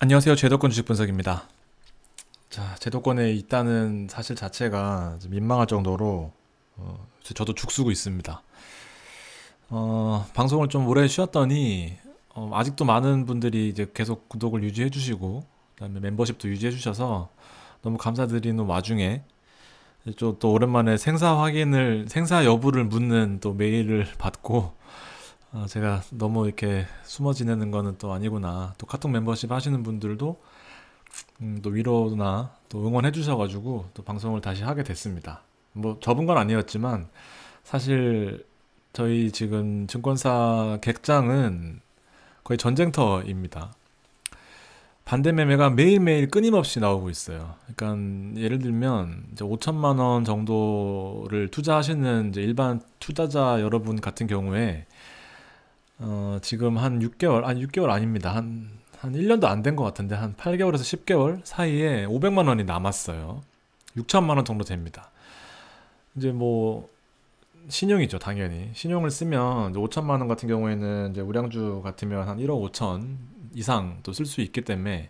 안녕하세요. 제도권 주식 분석입니다. 자, 제도권에 있다는 사실 자체가 민망할 정도로 어, 저도 죽쓰고 있습니다. 어, 방송을 좀 오래 쉬었더니 어, 아직도 많은 분들이 이제 계속 구독을 유지해 주시고 그다음에 멤버십도 유지해 주셔서 너무 감사드리는 와중에 또 오랜만에 생사 확인을 생사 여부를 묻는 또 메일을 받고 아, 제가 너무 이렇게 숨어 지내는 거는 또 아니구나. 또 카톡 멤버십 하시는 분들도 음, 또 위로나 또 응원해 주셔가지고 또 방송을 다시 하게 됐습니다. 뭐 접은 건 아니었지만 사실 저희 지금 증권사 객장은 거의 전쟁터입니다. 반대 매매가 매일매일 끊임없이 나오고 있어요. 그러니까 예를 들면 이제 5천만 원 정도를 투자하시는 일반 투자자 여러분 같은 경우에 어, 지금 한 6개월, 아니 6개월 아닙니다. 한, 한 1년도 안 된 것 같은데, 한 8개월에서 10개월 사이에 500만 원이 남았어요. 6천만 원 정도 됩니다. 이제 뭐, 신용이죠, 당연히. 신용을 쓰면, 5천만 원 같은 경우에는, 이제 우량주 같으면 한 1억 5천 이상도 쓸수 있기 때문에,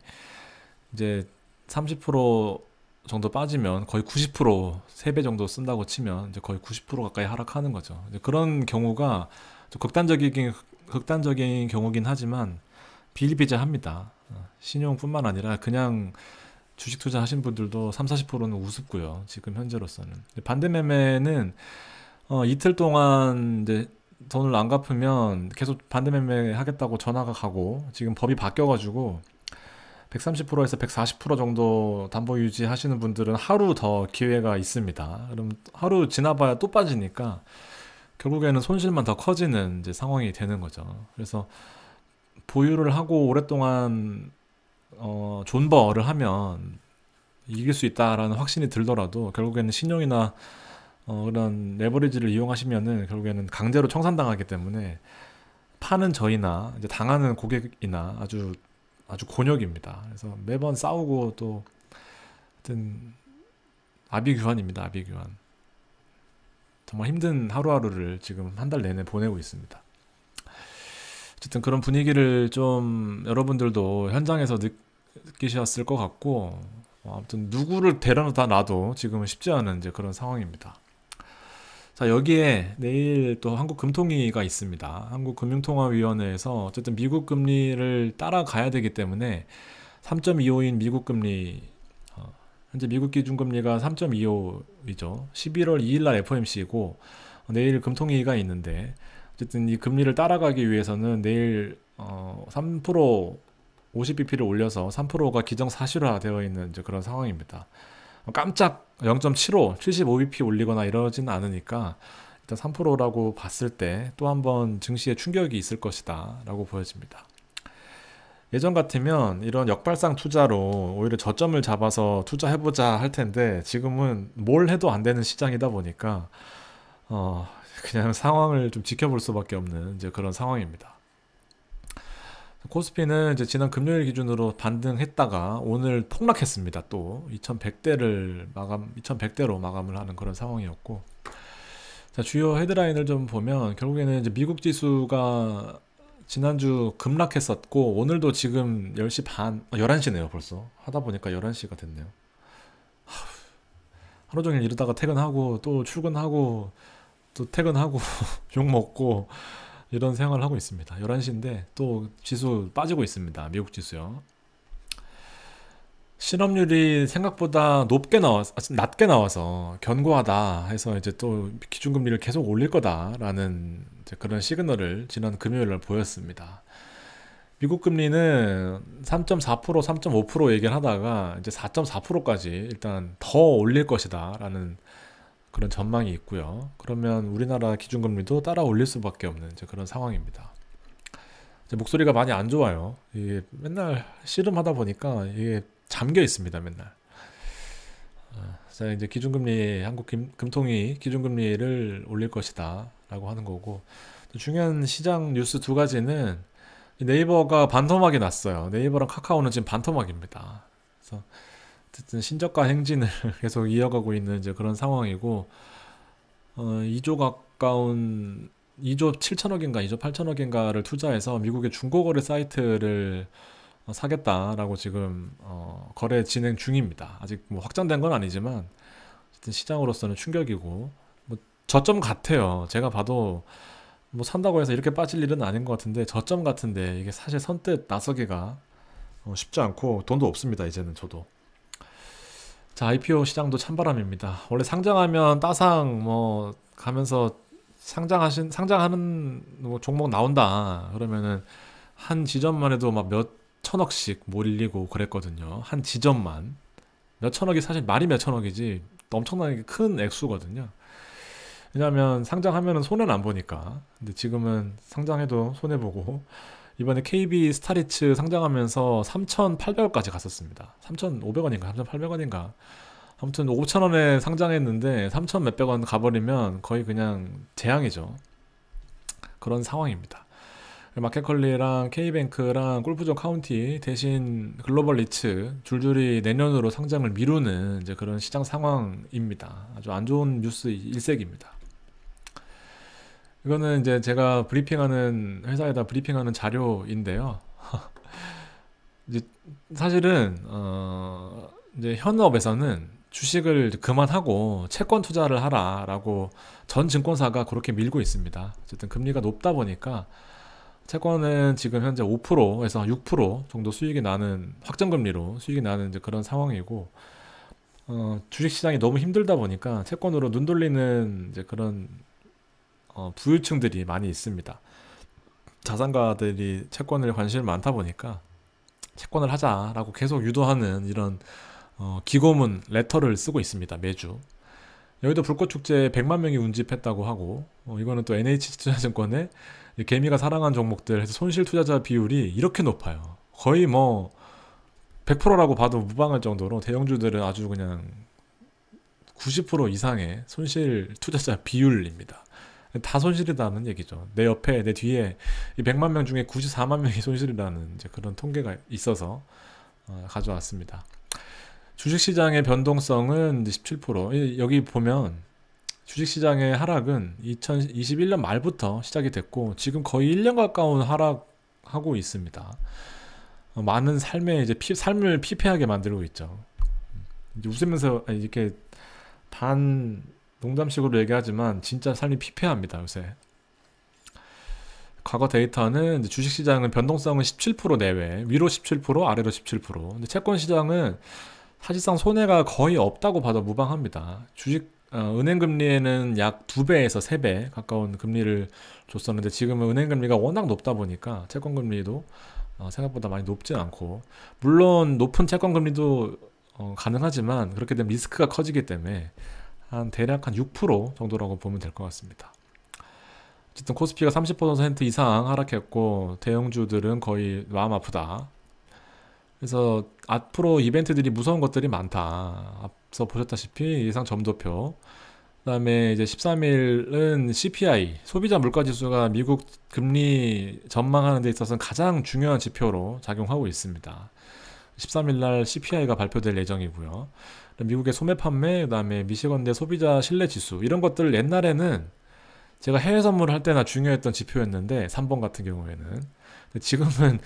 이제 30% 정도 빠지면 거의 90% 3배 정도 쓴다고 치면 이제 거의 90% 가까이 하락하는 거죠. 그런 경우가 극단적이긴 극단적인 경우긴 하지만 비일비재합니다. 어, 신용뿐만 아니라 그냥 주식 투자하신 분들도 3, 40%는 우습고요. 지금 현재로서는 반대 매매는 어, 이틀 동안 이제 돈을 안 갚으면 계속 반대 매매 하겠다고 전화가 가고 지금 법이 바뀌어가지고 130%에서 140% 정도 담보 유지하시는 분들은 하루 더 기회가 있습니다. 그럼 하루 지나봐야 또 빠지니까 결국에는 손실만 더 커지는 이제 상황이 되는 거죠. 그래서 보유를 하고 오랫동안 어, 존버를 하면 이길 수 있다라는 확신이 들더라도 결국에는 신용이나 어, 그런 레버리지를 이용하시면은 결국에는 강제로 청산당하기 때문에 파는 저희나 이제 당하는 고객이나 아주 아주 곤욕입니다. 그래서 매번 싸우고 또 하여튼 아비규환입니다. 아비규환. 정말 힘든 하루하루를 지금 한 달 내내 보내고 있습니다. 어쨌든 그런 분위기를 좀 여러분들도 현장에서 느끼셨을 것 같고 어, 아무튼 누구를 데려다 놔도 지금은 쉽지 않은 이제 그런 상황입니다. 자 여기에 내일 또 한국 금통위가 있습니다. 한국 금융통화위원회에서 어쨌든 미국 금리를 따라가야 되기 때문에 3.25인 미국 금리 현재 미국 기준금리가 3.25이죠. 11월 2일날 FOMC이고 내일 금통위가 있는데 어쨌든 이 금리를 따라가기 위해서는 내일 어, 3% 50bp를 올려서 3%가 기정사실화 되어 있는 그런 상황입니다. 깜짝 0.75, 75bp 올리거나 이러지는 않으니까 일단 3%라고 봤을 때 또 한번 증시에 충격이 있을 것이다 라고 보여집니다. 예전 같으면 이런 역발상 투자로 오히려 저점을 잡아서 투자해보자 할 텐데 지금은 뭘 해도 안 되는 시장이다 보니까 어 그냥 상황을 좀 지켜볼 수밖에 없는 이제 그런 상황입니다. 코스피는 이제 지난 금요일 기준으로 반등했다가 오늘 폭락했습니다. 또 2100대를 마감 2100대로 마감을 하는 그런 상황이었고 자, 주요 헤드라인을 좀 보면 결국에는 이제 미국 지수가 지난주 급락했었고 오늘도 지금 10시 반, 11시네요 아, 벌써. 하다 보니까 11시가 됐네요. 하루 종일 이러다가 퇴근하고 또 출근하고 또 퇴근하고 욕 먹고 이런 생활을 하고 있습니다. 11시인데 또 지수 빠지고 있습니다. 미국 지수요. 실업률이 생각보다 높게 나와 아, 낮게 나와서 견고하다 해서 이제 또 기준금리를 계속 올릴 거다라는 그런 시그널을 지난 금요일 날 보였습니다. 미국 금리는 3.4% 3.5% 얘기를 하다가 이제 4.4%까지 일단 더 올릴 것이다라는 그런 전망이 있고요. 그러면 우리나라 기준금리도 따라 올릴 수밖에 없는 그런 상황입니다. 목소리가 많이 안 좋아요. 이게 맨날 씨름하다 보니까 이게 잠겨 있습니다 맨날 자 어, 이제 기준금리 한국 금, 통위 기준금리를 올릴 것이다 라고 하는 거고 중요한 시장 뉴스 두 가지는 네이버가 반토막이 났어요 네이버랑 카카오는 지금 반토막입니다 그래서 어쨌든 신저가 행진을 계속 이어가고 있는 이제 그런 상황이고 어, 2조 가까운 2조 7천억인가 2조 8천억인가를 투자해서 미국의 중고거래 사이트를 어, 사겠다라고 지금 어, 거래 진행 중입니다. 아직 뭐 확정된 건 아니지만 어쨌든 시장으로서는 충격이고 뭐 저점 같아요. 제가 봐도 뭐 산다고 해서 이렇게 빠질 일은 아닌 것 같은데 저점 같은데 이게 사실 선뜻 나서기가 어, 쉽지 않고 돈도 없습니다. 이제는 저도. 자 IPO 시장도 찬바람입니다. 원래 상장하면 따상 뭐 가면서 상장하신 상장하는 뭐 종목 나온다 그러면은 한 지점만 해도 막몇 천억씩 몰리고 그랬거든요. 한 지점만. 몇 천억이 사실 말이 몇 천억이지 엄청나게 큰 액수거든요. 왜냐하면 상장하면 손해는 안 보니까. 근데 지금은 상장해도 손해 보고 이번에 KB 스타리츠 상장하면서 3,800원까지 갔었습니다. 3,500원인가 3,800원인가. 아무튼 5,000원에 상장했는데 3,000 몇백 원 가버리면 거의 그냥 재앙이죠. 그런 상황입니다. 마켓컬리랑 K뱅크랑 골프존 카운티 대신 글로벌 리츠 줄줄이 내년으로 상장을 미루는 이제 그런 시장 상황입니다. 아주 안 좋은 뉴스 일색입니다. 이거는 이제 제가 브리핑하는 회사에다 브리핑하는 자료인데요. 이제 사실은 어 이제 현업에서는 주식을 그만하고 채권 투자를 하라라고 전 증권사가 그렇게 밀고 있습니다. 어쨌든 금리가 높다 보니까 채권은 지금 현재 5%에서 6% 정도 수익이 나는 확정금리로 수익이 나는 이제 그런 상황이고 어, 주식시장이 너무 힘들다 보니까 채권으로 눈 돌리는 이제 그런 어, 부유층들이 많이 있습니다. 자산가들이 채권을 관심이 많다 보니까 채권을 하자라고 계속 유도하는 이런 어, 기고문 레터를 쓰고 있습니다. 매주. 여기도 불꽃축제에 100만 명이 운집했다고 하고 어, 이거는 또 n h 투자증권에 개미가 사랑한 종목들 해서 손실 투자자 비율이 이렇게 높아요. 거의 뭐 100%라고 봐도 무방할 정도로 대형주들은 아주 그냥 90% 이상의 손실 투자자 비율입니다. 다 손실이라는 얘기죠. 내 옆에, 내 뒤에 이 100만 명 중에 94만 명이 손실이라는 이제 그런 통계가 있어서 어, 가져왔습니다. 주식시장의 변동성은 17% 여기 보면 주식시장의 하락은 2021년 말부터 시작이 됐고 지금 거의 1년 가까운 하락하고 있습니다. 어, 많은 삶에 이제 피, 삶을 피폐하게 만들고 있죠. 이제 웃으면서 아, 이렇게 반 농담식으로 얘기하지만 진짜 삶이 피폐합니다 요새. 과거 데이터는 주식시장은 변동성은 17% 내외, 위로 17%, 아래로 17%. 근데 채권시장은 사실상 손해가 거의 없다고 봐도 무방합니다. 주식 어, 은행 금리에는 약 두배에서세 배 가까운 금리를 줬었는데 지금은 은행 금리가 워낙 높다 보니까 채권 금리도 어, 생각보다 많이 높진 않고 물론 높은 채권 금리도 어, 가능하지만 그렇게 되면 리스크가 커지기 때문에 한 대략 한 6% 정도라고 보면 될 것 같습니다. 어쨌든 코스피가 30% 이상 하락했고 대형주들은 거의 마음 아프다. 그래서 앞으로 이벤트들이 무서운 것들이 많다. 앞서 보셨다시피 예상 점도표. 그다음에 이제 13일은 CPI 소비자 물가 지수가 미국 금리 전망하는 데 있어서는 가장 중요한 지표로 작용하고 있습니다. 13일 날 CPI가 발표될 예정이고요. 미국의 소매 판매, 그다음에 미시건대 소비자 신뢰 지수 이런 것들 옛날에는 제가 해외 선물할 을 때나 중요했던 지표였는데 3번 같은 경우에는 지금은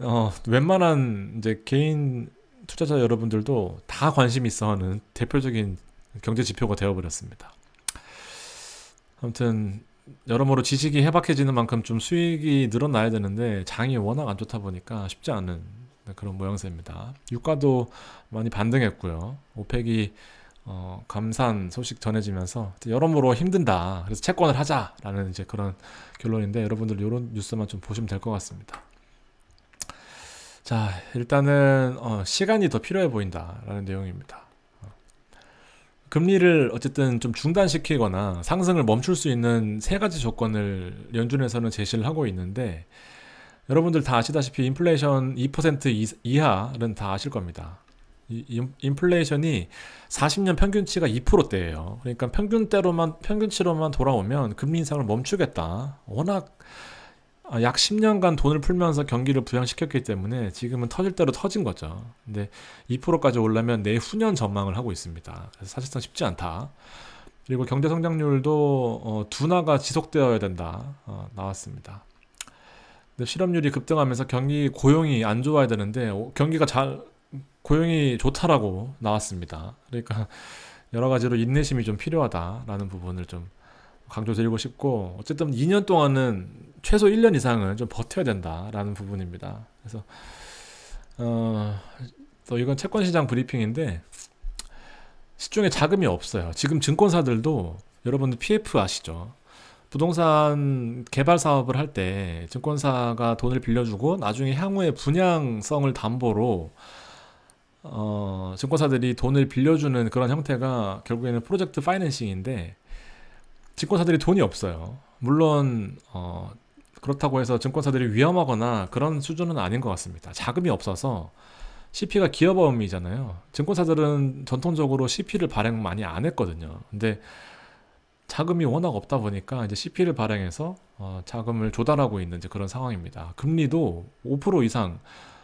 어, 웬만한 이제 개인 투자자 여러분들도 다 관심 있어하는 대표적인 경제 지표가 되어버렸습니다. 아무튼 여러모로 지식이 해박해지는 만큼 좀 수익이 늘어나야 되는데 장이 워낙 안 좋다 보니까 쉽지 않은 그런 모양새입니다. 유가도 많이 반등했고요. 오펙이 어, 감산 소식 전해지면서 여러모로 힘든다. 그래서 채권을 하자라는 이제 그런 결론인데 여러분들 이런 뉴스만 좀 보시면 될 것 같습니다. 자, 일단은 어, 시간이 더 필요해 보인다라는 내용입니다. 금리를 어쨌든 좀 중단시키거나 상승을 멈출 수 있는 세 가지 조건을 연준에서는 제시를 하고 있는데 여러분들 다 아시다시피 인플레이션 2% 이하는 다 아실 겁니다. 인플레이션이 40년 평균치가 2%대예요. 그러니까 평균대로만 평균치로만 돌아오면 금리 인상을 멈추겠다. 워낙 아, 약 10년간 돈을 풀면서 경기를 부양시켰기 때문에 지금은 터질 대로 터진 거죠. 근데 2%까지 올라면 내후년 전망을 하고 있습니다. 그래서 사실상 쉽지 않다. 그리고 경제 성장률도 어, 둔화가 지속되어야 된다 어, 나왔습니다. 근데 실업률이 급등하면서 경기 고용이 안 좋아야 되는데 경기가 잘 고용이 좋다라고 나왔습니다. 그러니까 여러 가지로 인내심이 좀 필요하다라는 부분을 좀 강조드리고 싶고 어쨌든 2년 동안은 최소 1년 이상은 좀 버텨야 된다라는 부분입니다. 그래서 어, 또 이건 채권 시장 브리핑인데 시중에 자금이 없어요. 지금 증권사들도 여러분들 PF 아시죠? 부동산 개발 사업을 할 때 증권사가 돈을 빌려주고 나중에 향후에 분양성을 담보로 어, 증권사들이 돈을 빌려주는 그런 형태가 결국에는 프로젝트 파이낸싱인데 증권사들이 돈이 없어요. 물론 어, 그렇다고 해서 증권사들이 위험하거나 그런 수준은 아닌 것 같습니다. 자금이 없어서 CP가 기업어음이잖아요. 증권사들은 전통적으로 CP를 발행 많이 안 했거든요. 근데 자금이 워낙 없다 보니까 이제 CP를 발행해서 어, 자금을 조달하고 있는 이제 그런 상황입니다. 금리도 5% 이상,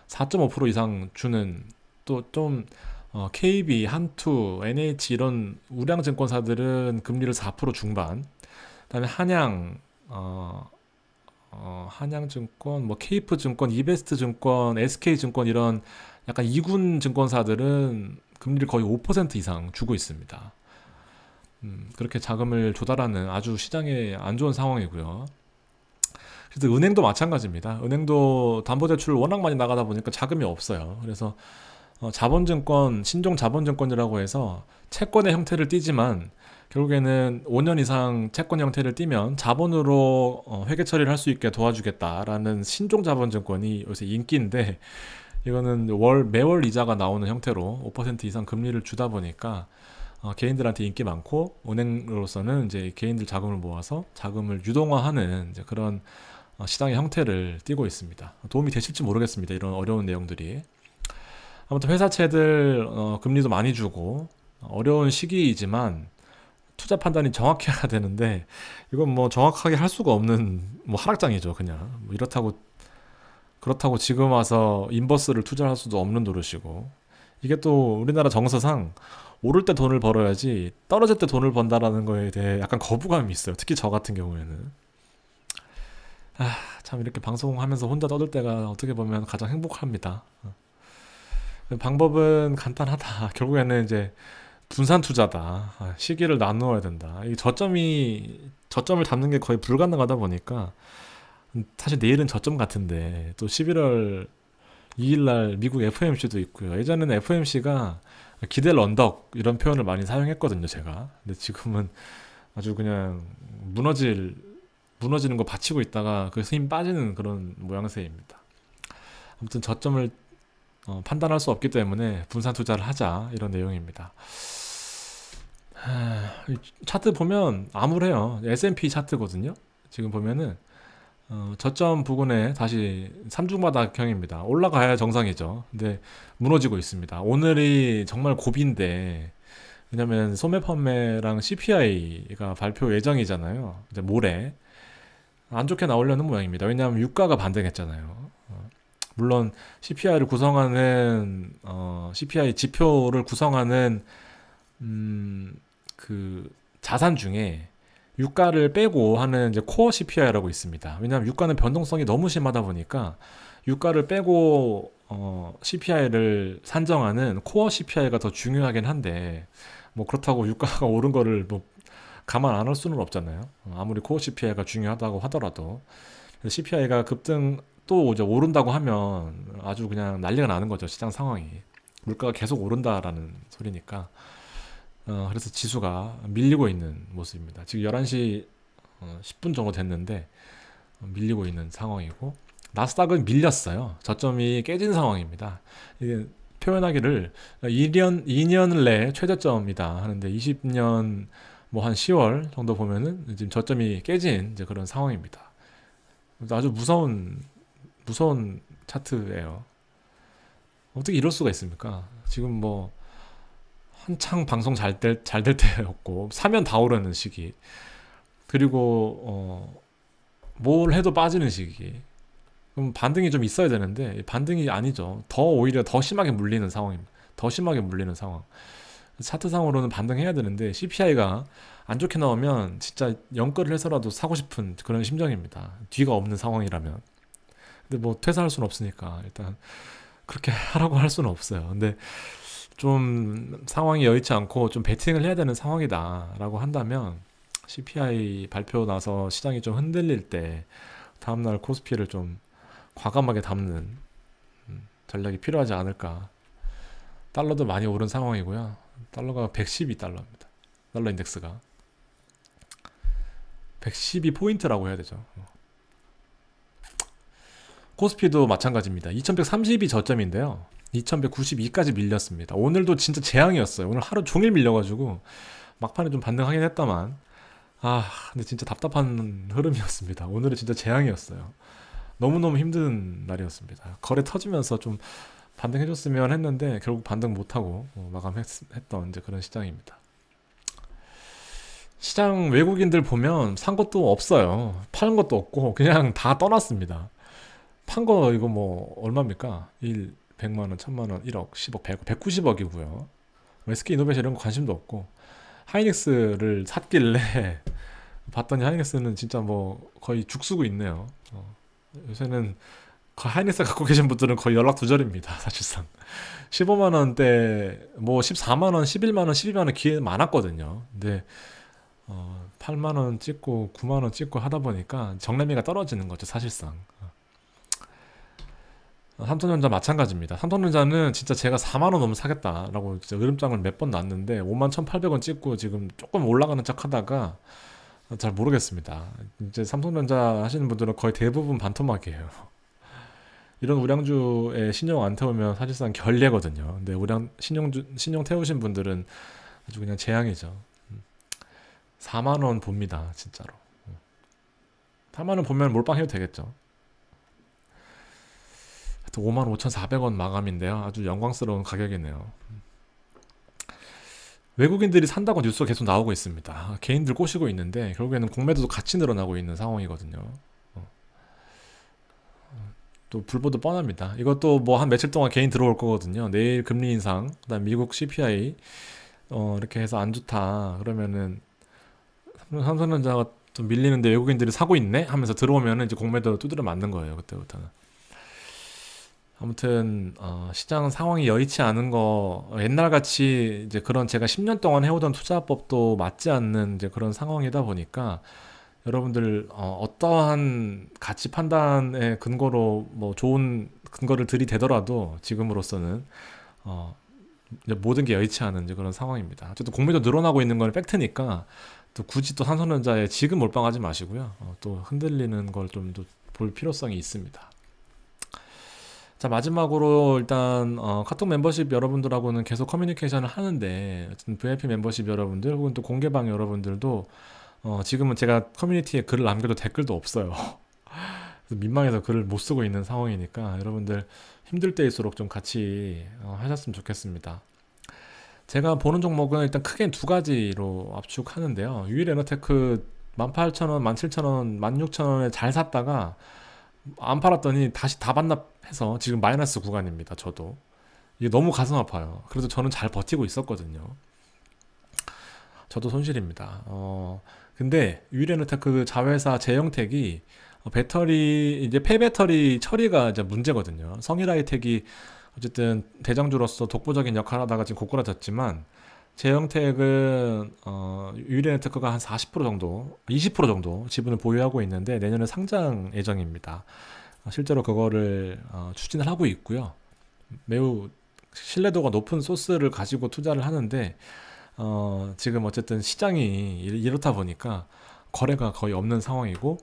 4.5% 이상 주는 또좀 어, KB, 한투, NH 이런 우량증권사들은 금리를 4% 중반, 그다음에 한양, 어, 어, 한양증권, 뭐 케이프증권, 이베스트증권, SK증권 이런 약간 이군 증권사들은 금리를 거의 5% 이상 주고 있습니다. 음, 그렇게 자금을 조달하는 아주 시장에 안 좋은 상황이고요. 그래서 은행도 마찬가지입니다. 은행도 담보대출 워낙 많이 나가다 보니까 자금이 없어요. 그래서 어, 자본증권, 신종 자본증권이라고 해서 채권의 형태를 띠지만 결국에는 5년 이상 채권 형태를 띠면 자본으로 어, 회계 처리를 할 수 있게 도와주겠다라는 신종 자본 증권이 요새 인기인데 이거는 월 매월 이자가 나오는 형태로 5% 이상 금리를 주다 보니까 어, 개인들한테 인기 많고 은행으로서는 이제 개인들 자금을 모아서 자금을 유동화하는 이제 그런 어, 시장의 형태를 띠고 있습니다. 도움이 되실지 모르겠습니다. 이런 어려운 내용들이 아무튼 회사채들 어, 금리도 많이 주고 어, 어려운 시기이지만 투자 판단이 정확해야 되는데 이건 뭐 정확하게 할 수가 없는 뭐 하락장이죠 그냥 뭐 이렇다고 그렇다고 지금 와서 인버스를 투자할 수도 없는 노릇이고 이게 또 우리나라 정서상 오를 때 돈을 벌어야지 떨어질 때 돈을 번다라는 거에 대해 약간 거부감이 있어요 특히 저 같은 경우에는 아 참 이렇게 방송하면서 혼자 떠들 때가 어떻게 보면 가장 행복합니다 어. 방법은 간단하다 결국에는 이제 분산 투자다. 아, 시기를 나누어야 된다. 이 저점이 저점을 잡는 게 거의 불가능하다 보니까 사실 내일은 저점 같은데 또 11월 2일 날 미국 FOMC도 있고요. 예전에는 FOMC가 기대 런덕 이런 표현을 많이 사용했거든요, 제가. 근데 지금은 아주 그냥 무너질 무너지는 거 받치고 있다가 그래서 힘 빠지는 그런 모양새입니다. 아무튼 저점을 어, 판단할 수 없기 때문에 분산 투자를 하자 이런 내용입니다. 차트 보면 암울해요. S&P 차트거든요. 지금 보면은 어, 저점 부근에 다시 삼중바닥형입니다. 올라가야 정상이죠. 근데 무너지고 있습니다. 오늘이 정말 고비인데 왜냐면 소매 판매랑 CPI가 발표 예정이잖아요. 이제 모레 안 좋게 나오려는 모양입니다. 왜냐하면 유가가 반등했잖아요. 어, 물론 CPI를 구성하는 어, CPI 지표를 구성하는 음, 그 자산 중에 유가를 빼고 하는 이제 코어 CPI라고 있습니다. 왜냐하면 유가는 변동성이 너무 심하다 보니까 유가를 빼고 어, CPI를 산정하는 코어 CPI가 더 중요하긴 한데 뭐 그렇다고 유가가 오른 거를 뭐 가만 안할 수는 없잖아요. 아무리 코어 CPI가 중요하다고 하더라도 CPI가 급등 또 이제 오른다고 하면 아주 그냥 난리가 나는 거죠 시장 상황이 물가가 계속 오른다라는 소리니까 어, 그래서 지수가 밀리고 있는 모습입니다. 지금 11시 어, 10분 정도 됐는데 어, 밀리고 있는 상황이고 나스닥은 밀렸어요. 저점이 깨진 상황입니다. 이게 표현하기를 2년, 2년 내 최저점이다 하는데 20년 뭐 한 10월 정도 보면은 지금 저점이 깨진 그런 상황입니다. 아주 무서운 무서운 차트예요. 어떻게 이럴 수가 있습니까? 지금 뭐 한창 방송 잘 될 잘 될 때였고 사면 다 오르는 시기 그리고 어뭘 해도 빠지는 시기 그럼 반등이 좀 있어야 되는데 반등이 아니죠 더 오히려 더 심하게 물리는 상황입니다 더 심하게 물리는 상황 차트상으로는 반등해야 되는데 CPI가 안 좋게 나오면 진짜 연끌을 해서라도 사고 싶은 그런 심정입니다 뒤가 없는 상황이라면 근데 뭐 퇴사할 수는 없으니까 일단 그렇게 하라고 할 수는 없어요 근데 좀 상황이 여의치 않고 좀 베팅을 해야 되는 상황이다라고 한다면 CPI 발표 나서 시장이 좀 흔들릴 때 다음날 코스피를 좀 과감하게 담는 음, 전략이 필요하지 않을까. 달러도 많이 오른 상황이고요. 달러가 112달러입니다. 달러 인덱스가 112 포인트라고 해야 되죠. 코스피도 마찬가지입니다. 2132 저점인데요. 2192까지 밀렸습니다. 오늘도 진짜 재앙이었어요. 오늘 하루 종일 밀려가지고 막판에 좀 반등하긴 했다만 아 근데 진짜 답답한 흐름이었습니다. 오늘은 진짜 재앙이었어요. 너무너무 힘든 날이었습니다. 거래 터지면서 좀 반등해줬으면 했는데 결국 반등 못하고 어, 마감했던 이제 그런 시장입니다. 시장 외국인들 보면 산 것도 없어요. 파는 것도 없고 그냥 다 떠났습니다. 판 거 이거 뭐 얼마입니까? 1, 100만원, 1000만원, 1억, 10억, 100억, 190억이고요. SK 이노베이션 이런 거 관심도 없고 하이닉스를 샀길래 봤더니 하이닉스는 진짜 뭐 거의 죽쓰고 있네요. 어, 요새는 하이닉스 갖고 계신 분들은 거의 연락 두절입니다. 사실상 15만 원대, 뭐 14만 원, 11만 원, 12만 원 기회 많았거든요. 근데 어, 8만 원 찍고 9만 원 찍고 하다 보니까 정래미가 떨어지는 거죠. 사실상 어. 삼성전자 마찬가지입니다. 삼성전자는 진짜 제가 4만원 넘으면 사겠다라고 진짜 으름장을 몇 번 놨는데 5만 1,800원 찍고 지금 조금 올라가는 척 하다가 잘 모르겠습니다. 이제 삼성전자 하시는 분들은 거의 대부분 반토막이에요. 이런 우량주에 신용 안 태우면 사실상 결례거든요. 근데 우량 신용 신용 태우신 분들은 아주 그냥 재앙이죠. 4만 원 봅니다, 진짜로. 4만 원 보면 몰빵해도 되겠죠. 55,400원 마감인데요. 아주 영광스러운 가격이네요. 외국인들이 산다고 뉴스가 계속 나오고 있습니다. 개인들 꼬시고 있는데 결국에는 공매도도 같이 늘어나고 있는 상황이거든요. 어. 또 불보도 뻔합니다. 이것도 뭐 한 며칠 동안 개인 들어올 거거든요. 내일 금리 인상, 그다음 미국 CPI 어, 이렇게 해서 안 좋다. 그러면은 삼성전자가 좀 밀리는데 외국인들이 사고 있네 하면서 들어오면은 이제 공매도 두드려 맞는 거예요. 그때부터는. 아무튼 어, 시장 상황이 여의치 않은 거 옛날 같이 이제 그런 제가 10년 동안 해오던 투자법도 맞지 않는 이제 그런 상황이다 보니까 여러분들 어, 어 떠한 가치 판단의 근거로 뭐 좋은 근거를 들이대더라도 지금으로서는 어, 모든 게 여의치 않은 이제 그런 상황입니다. 어쨌든 공매도 늘어나고 있는 건 팩트니까 또 굳이 또 삼성전자에 지금 몰빵하지 마시고요. 어, 또 흔들리는 걸 좀 더 볼 필요성이 있습니다. 자 마지막으로 일단 어, 카톡 멤버십 여러분들하고는 계속 커뮤니케이션을 하는데 VIP 멤버십 여러분들 혹은 또 공개방 여러분들도 어, 지금은 제가 커뮤니티에 글을 남겨도 댓글도 없어요. 민망해서 글을 못 쓰고 있는 상황이니까 여러분들 힘들 때일수록 좀 같이 어, 하셨으면 좋겠습니다. 제가 보는 종목은 일단 크게 두 가지로 압축하는데요. 유일 에너테크 18,000원, 17,000원, 16,000원에 잘 샀다가 안 팔았더니 다시 다 반납해서 지금 마이너스 구간입니다. 저도. 이게 너무 가슴 아파요. 그래도 저는 잘 버티고 있었거든요. 저도 손실입니다. 어, 근데 유일에너테크 그 자회사 제형택이 배터리 이제 폐배터리 처리가 이제 문제거든요. 성일아이텍이 어쨌든 대장주로서 독보적인 역할을 하다가 지금 고꾸라졌지만 제형택은 어, 유리네트워크가 한 40% 정도, 20% 정도 지분을 보유하고 있는데 내년에 상장 예정입니다. 어, 실제로 그거를 어, 추진을 하고 있고요. 매우 신뢰도가 높은 소스를 가지고 투자를 하는데 어, 지금 어쨌든 시장이 이렇다 보니까 거래가 거의 없는 상황이고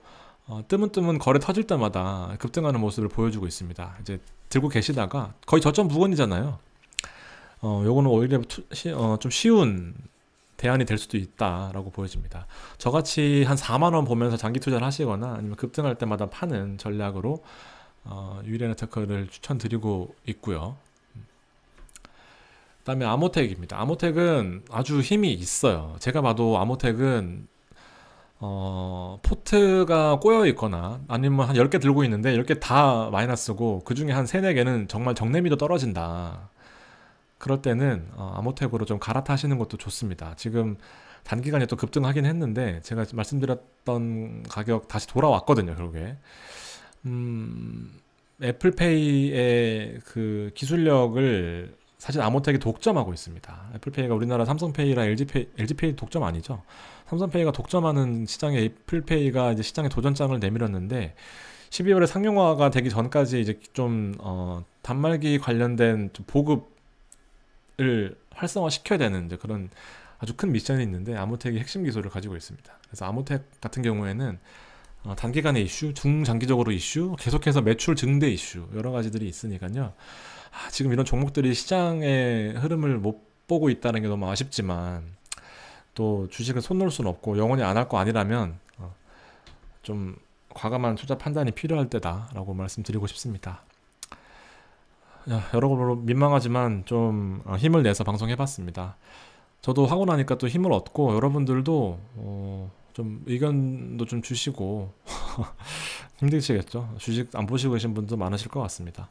어, 뜸은뜸은 거래 터질 때마다 급등하는 모습을 보여주고 있습니다. 이제 들고 계시다가 거의 저점 부근이잖아요. 어, 요거는 오히려 투, 시, 어, 좀 쉬운 대안이 될 수도 있다라고 보여집니다. 저같이 한 4만 원 보면서 장기 투자를 하시거나 아니면 급등할 때마다 파는 전략으로 어, 유리한 테크를 추천드리고 있고요. 그다음에 아모텍입니다. 아모텍은 아주 힘이 있어요. 제가 봐도 아모텍은 어, 포트가 꼬여 있거나 아니면 한 10개 들고 있는데 10개 다 마이너스고 그 중에 한 3, 4개는 정말 정내미도 떨어진다. 그럴 때는 어, 아모텍으로 좀 갈아타시는 것도 좋습니다. 지금 단기간에 또 급등하긴 했는데 제가 말씀드렸던 가격 다시 돌아왔거든요. 결국에 음, 애플페이의 그 기술력을 사실 아모텍이 독점하고 있습니다. 애플페이가 우리나라 삼성페이랑 LG페이, LG페이 독점 아니죠? 삼성페이가 독점하는 시장에 애플페이가 이제 시장에 도전장을 내밀었는데 12월에 상용화가 되기 전까지 이제 좀 어, 단말기 관련된 좀 보급 을 활성화시켜야 되는 이제 그런 아주 큰 미션이 있는데 아모텍이 핵심 기술을 가지고 있습니다. 그래서 아모텍 같은 경우에는 어, 단기간의 이슈, 중장기적으로 이슈, 계속해서 매출 증대 이슈 여러 가지들이 있으니까요. 아, 지금 이런 종목들이 시장의 흐름을 못 보고 있다는 게 너무 아쉽지만 또 주식은 손 놓을 수는 없고 영원히 안 할 거 아니라면 어, 좀 과감한 투자 판단이 필요할 때다라고 말씀드리고 싶습니다. 여러 으로 민망하지만 좀 어, 힘을 내서 방송해봤습니다. 저도 하고 나니까 또 힘을 얻고 여러분들도 어, 좀 의견도 좀 주시고 힘드시겠죠. 주식 안 보시고 계신 분도 많으실 것 같습니다.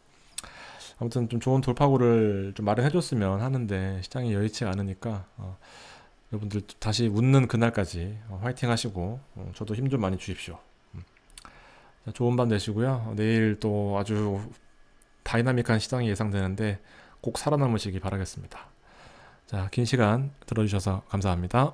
아무튼 좀 좋은 돌파구를 좀 마련해줬으면 하는데 시장이 여의치 않으니까 어, 여러분들 다시 웃는 그날까지 어, 화이팅 하시고 어, 저도 힘 좀 많이 주십시오. 음. 좋은 밤 되시고요. 내일 또 아주 다이나믹한 시장이 예상되는데 꼭 살아남으시기 바라겠습니다. 자, 긴 시간 들어주셔서 감사합니다.